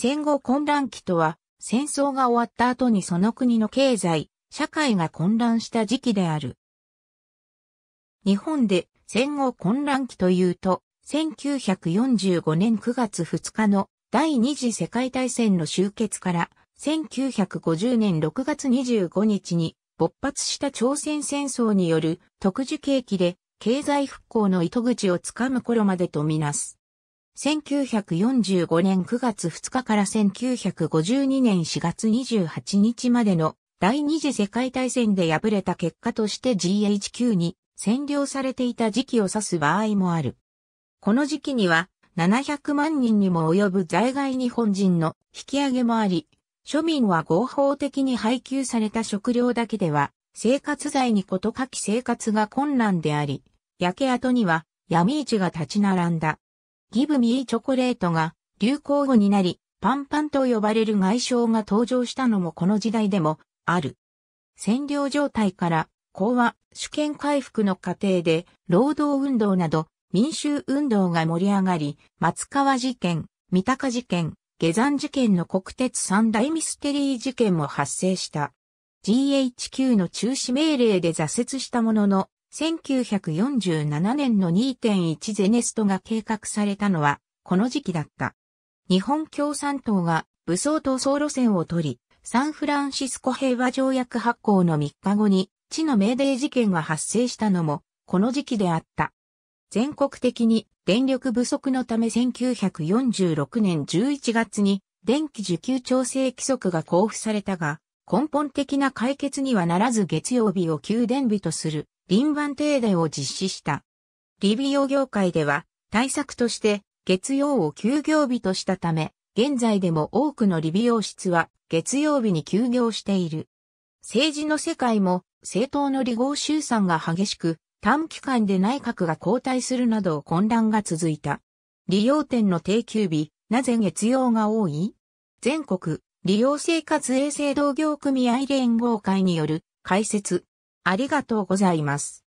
戦後混乱期とは、戦争が終わった後にその国の経済、社会が混乱した時期である。日本で戦後混乱期というと、1945年9月2日の第二次世界大戦の終結から、1950年6月25日に勃発した朝鮮戦争による特需景気で経済復興の糸口をつかむ頃までとみなす。1945年9月2日から1952年4月28日までの第二次世界大戦で敗れた結果として GHQ に占領されていた時期を指す場合もある。この時期には700万人にも及ぶ在外日本人の引き上げもあり、庶民は合法的に配給された食料だけでは生活罪にことかき生活が困難であり、焼け跡には闇市が立ち並んだ。ギブミーチョコレートが流行語になり、パンパンと呼ばれる外傷が登場したのもこの時代でもある。占領状態から講和、主権回復の過程で労働運動など民衆運動が盛り上がり、松川事件、三鷹事件、下山事件の国鉄三大ミステリー事件も発生した。GHQ の中止命令で挫折したものの、1947年の2.1ゼネストが計画されたのは、この時期だった。日本共産党が武装闘争路線を取り、サンフランシスコ平和条約発行の3日後に、地の命令事件が発生したのも、この時期であった。全国的に電力不足のため1946年11月に電気需給調整規則が交付されたが、根本的な解決にはならず月曜日を給電日とする輪番停電を実施した。リビオ業界では対策として月曜を休業日としたため、現在でも多くのリビオ室は月曜日に休業している。政治の世界も政党の利合集散が激しく、短期間で内閣が交代するなど混乱が続いた。利用店の定休日、なぜ月曜が多い全国利用生活衛生同業組合連合会による解説、ありがとうございます。